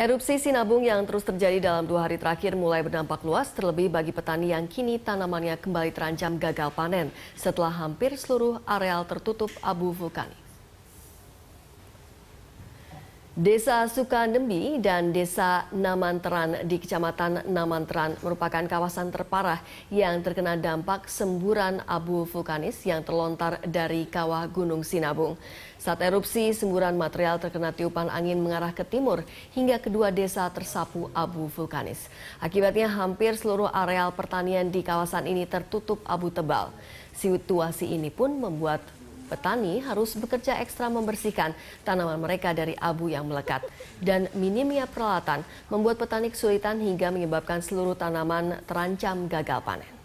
Erupsi sinabung yang terus terjadi dalam dua hari terakhir mulai berdampak luas, terlebih bagi petani yang kini tanamannya kembali terancam gagal panen setelah hampir seluruh areal tertutup abu vulkanik. Desa Sukandembi dan Desa Namanteran di Kecamatan Namanteran merupakan kawasan terparah yang terkena dampak semburan abu vulkanis yang terlontar dari kawah Gunung Sinabung. Saat erupsi, semburan material terkena tiupan angin mengarah ke timur hingga kedua desa tersapu abu vulkanis. Akibatnya hampir seluruh areal pertanian di kawasan ini tertutup abu tebal. Situasi ini pun membuat Petani harus bekerja ekstra membersihkan tanaman mereka dari abu yang melekat. Dan minimnya peralatan membuat petani kesulitan hingga menyebabkan seluruh tanaman terancam gagal panen.